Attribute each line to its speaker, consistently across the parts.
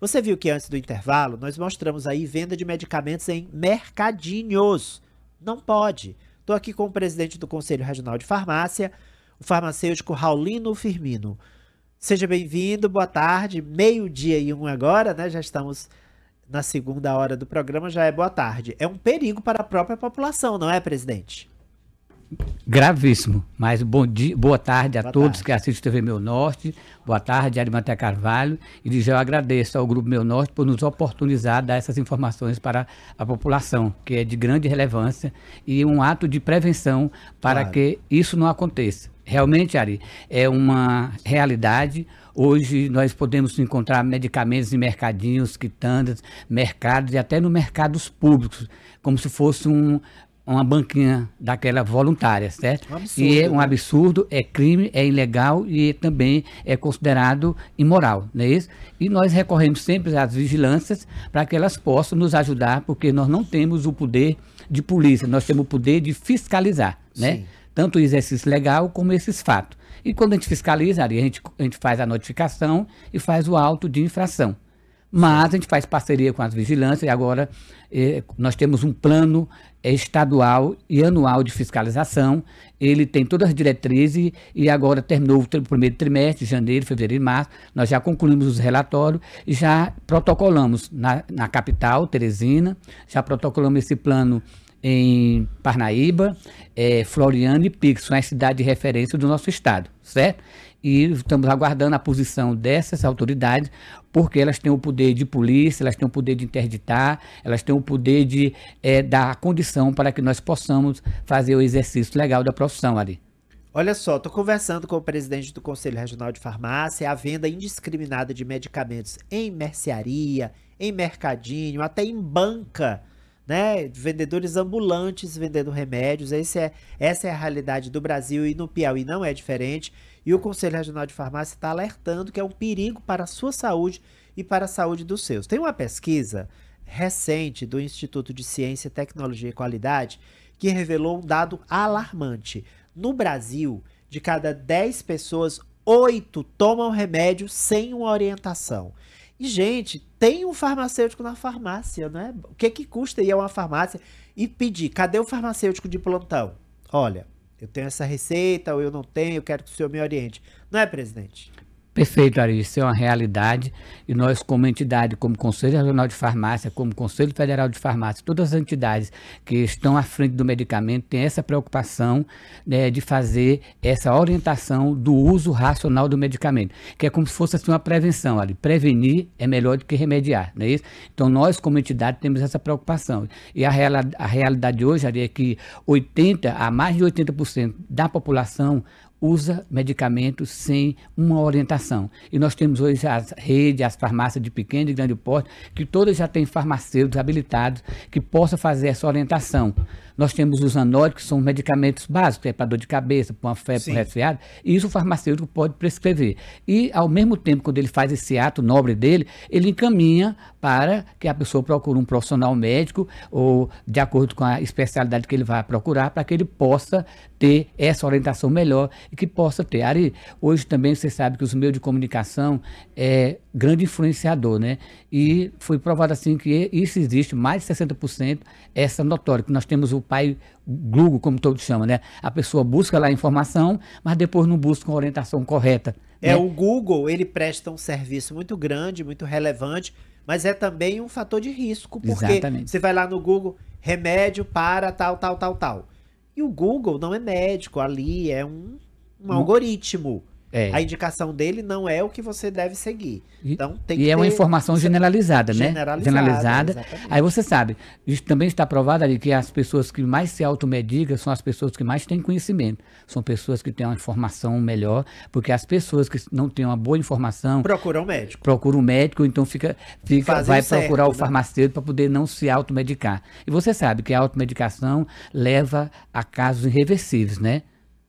Speaker 1: Você viu que antes do intervalo nós mostramos aí venda de medicamentos em mercadinhos. Não pode. Estou aqui com o presidente do Conselho Regional de Farmácia, o farmacêutico Raulino Firmino. Seja bem-vindo, boa tarde, meio-dia e um agora, né? Já estamos na segunda hora do programa, já é boa tarde. É um perigo para a própria população, não é, presidente?
Speaker 2: gravíssimo. Mas bom dia, boa tarde a boa todos tarde. que assistem TV Meu Norte. Boa tarde, Arimatea Carvalho. E já eu agradeço ao Grupo Meu Norte por nos oportunizar dar essas informações para a população, que é de grande relevância e um ato de prevenção para claro. que isso não aconteça. Realmente, Ari, é uma realidade. Hoje nós podemos encontrar medicamentos em mercadinhos, quitandas, mercados e até nos mercados públicos, como se fosse um, uma banquinha daquela voluntária, certo? absurdo, e é um né? absurdo, é crime, é ilegal e também é considerado imoral, não é isso? E nós recorremos sempre às vigilâncias para que elas possam nos ajudar, porque nós não temos o poder de polícia, nós temos o poder de fiscalizar, né? Sim. Tanto o exercício legal como esses fatos. E quando a gente fiscaliza, a gente, a gente faz a notificação e faz o auto de infração. Mas a gente faz parceria com as vigilâncias e agora eh, nós temos um plano eh, estadual e anual de fiscalização. Ele tem todas as diretrizes e agora terminou o, primeiro trimestre, janeiro, fevereiro e março. Nós já concluímos os relatórios e já protocolamos na, na capital, Teresina, já protocolamos esse plano em Parnaíba, eh, Floriano e Pix, são as cidades de referência do nosso estado, certo? e estamos aguardando a posição dessas autoridades, porque elas têm o poder de polícia, elas têm o poder de interditar, elas têm o poder de é, dar a condição para que nós possamos fazer o exercício legal da profissão ali.
Speaker 1: Olha só, estou conversando com o presidente do Conselho Regional de Farmácia. A venda indiscriminada de medicamentos em mercearia, em mercadinho, até em banca né? Vendedores ambulantes vendendo remédios. Esse é, essa é a realidade do Brasil e no Piauí não é diferente. E o Conselho Regional de Farmácia está alertando que é um perigo para a sua saúde e para a saúde dos seus. Tem uma pesquisa recente do Instituto de Ciência, Tecnologia e Qualidade que revelou um dado alarmante. No Brasil, de cada 10 pessoas, 8 tomam remédio sem uma orientação. E, gente, tem um farmacêutico na farmácia, né? O que é que custa ir a uma farmácia e pedir? Cadê o farmacêutico de plantão? Olha, eu tenho essa receita ou eu não tenho, eu quero que o senhor me oriente. Não é, presidente?
Speaker 2: Perfeito, Ari. Isso é uma realidade e nós, como entidade, como Conselho Regional de Farmácia, como Conselho Federal de Farmácia, todas as entidades que estão à frente do medicamento têm essa preocupação né, de fazer essa orientação do uso racional do medicamento, que é como se fosse assim, uma prevenção, Ari. Prevenir é melhor do que remediar, não é isso? Então, nós, como entidade, temos essa preocupação. E a, real, a realidade hoje, Ari, é que 80% a mais de 80% da população usa medicamentos sem uma orientação. E nós temos hoje as redes, as farmácias de pequeno e grande porte, que todas já têm farmacêuticos habilitados que possam fazer essa orientação. Nós temos os anóticos, que são medicamentos básicos, é para dor de cabeça, para uma febre, para um resfriado, e isso o farmacêutico pode prescrever. E, ao mesmo tempo, quando ele faz esse ato nobre dele, ele encaminha para que a pessoa procure um profissional médico ou de acordo com a especialidade que ele vai procurar, para que ele possa ter essa orientação melhor e que possa ter. Ari, hoje também você sabe que os meios de comunicação é grande influenciador, né? E foi provado assim que isso existe, mais de 60% essa notória, que nós temos o pai Google como todos chamam, né? A pessoa busca lá a informação, mas depois não busca uma orientação correta.
Speaker 1: É, né? o Google, ele presta um serviço muito grande, muito relevante, mas é também um fator de risco, porque Exatamente. você vai lá no Google, remédio para tal, tal, tal, tal. E o Google não é médico, ali é um um algoritmo. É. A indicação dele não é o que você deve seguir. então tem E é uma
Speaker 2: informação generalizada, né? Generalizada. generalizada. Aí você sabe, isso também está provado ali que as pessoas que mais se automedicam são as pessoas que mais têm conhecimento. São pessoas que têm uma informação melhor, porque as pessoas que não têm uma boa informação. Procuram um médico. Procuram um médico, então fica, fica vai certo, procurar o né? farmacêutico para poder não se automedicar. E você sabe que a automedicação leva a casos irreversíveis, né?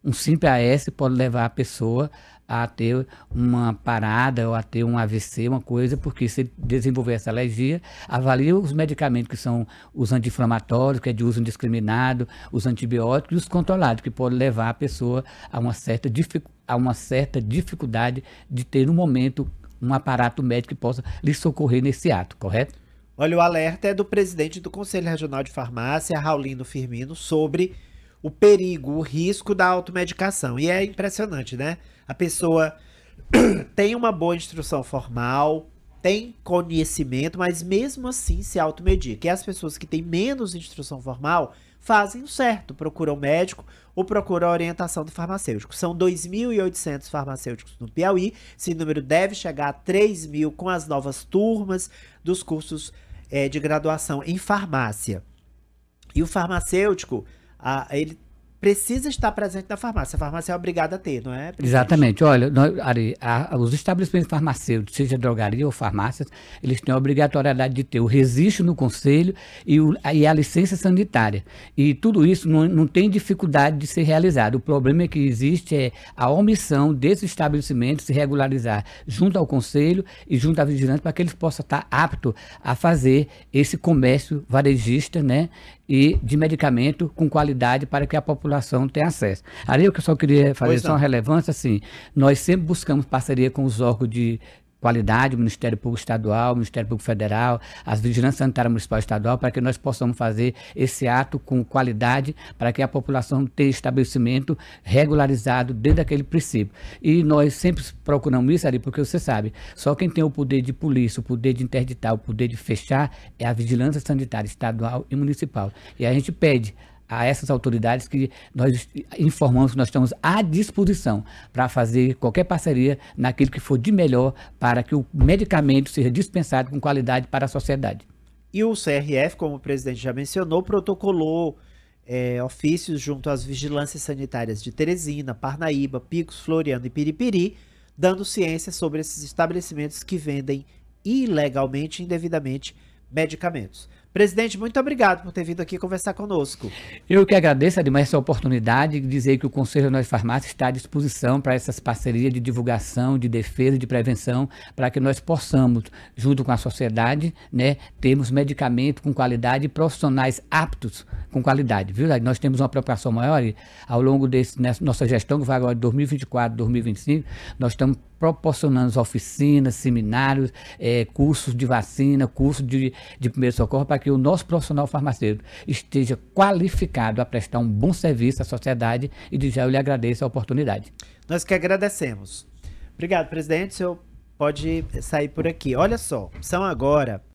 Speaker 2: Um simples AS pode levar a pessoa a ter uma parada ou a ter um AVC, uma coisa, porque se desenvolver essa alergia, avalia os medicamentos que são os anti-inflamatórios, que é de uso indiscriminado, os antibióticos e os controlados, que podem levar a pessoa a uma certa, a uma certa dificuldade de ter no momento um aparato médico que possa lhe socorrer nesse ato, correto?
Speaker 1: Olha, o alerta é do presidente do Conselho Regional de Farmácia, Raulino Firmino, sobre o perigo, o risco da automedicação. E é impressionante, né? A pessoa tem uma boa instrução formal, tem conhecimento, mas mesmo assim se automedica. E as pessoas que têm menos instrução formal fazem o certo, procuram médico ou procuram orientação do farmacêutico. São 2.800 farmacêuticos no Piauí, esse número deve chegar a 3.000 com as novas turmas dos cursos é, de graduação em farmácia. E o farmacêutico a, ele precisa estar presente na farmácia. A farmácia é obrigada a ter, não é? Presidente?
Speaker 2: Exatamente. Olha, nós, Ari, a, os estabelecimentos farmacêuticos, seja drogaria ou farmácias, eles têm a obrigatoriedade de ter o registro no conselho e, o, a, e a licença sanitária. E tudo isso não, não, tem dificuldade de ser realizado. O problema é que existe é a omissão desses estabelecimentos se regularizar junto ao conselho e junto à vigilante para que eles possam estar aptos a fazer esse comércio varejista, né? e de medicamento com qualidade para que a população tenha acesso. Ali o que eu só queria fazer só uma relevância, assim, nós sempre buscamos parceria com os órgãos de qualidade, o Ministério Público Estadual, o Ministério Público Federal, as Vigilância Sanitária Municipal e Estadual, para que nós possamos fazer esse ato com qualidade, para que a população tenha estabelecimento regularizado dentro daquele princípio. E nós sempre procuramos isso ali, porque você sabe, só quem tem o poder de polícia, o poder de interditar, o poder de fechar, é a Vigilância Sanitária Estadual e Municipal. E a gente pede a essas autoridades que nós informamos que nós estamos à disposição para fazer qualquer parceria naquilo que for de melhor para que o medicamento seja dispensado com qualidade para a sociedade.
Speaker 1: E o CRF, como o presidente já mencionou, protocolou é, ofícios junto às vigilâncias sanitárias de Teresina, Parnaíba, Picos, Floriano e Piripiri, dando ciência sobre esses estabelecimentos que vendem ilegalmente e indevidamente medicamentos. Presidente, muito obrigado por ter vindo aqui conversar conosco.
Speaker 2: Eu que agradeço, demais essa oportunidade de dizer que o Conselho Nós Farmácia está à disposição para essas parcerias de divulgação, de defesa, de prevenção, para que nós possamos, junto com a sociedade, né, termos medicamento com qualidade e profissionais aptos com qualidade, viu? Nós temos uma preocupação maior e ao longo desse, nessa nossa gestão, que vai agora de 2024, 2025, nós estamos proporcionando oficinas, seminários, é, cursos de vacina, cursos de, de primeiro socorro, para que o nosso profissional farmacêutico esteja qualificado a prestar um bom serviço à sociedade e de já eu lhe agradeço a oportunidade.
Speaker 1: Nós que agradecemos. Obrigado, presidente. O senhor pode sair por aqui. Olha só, são agora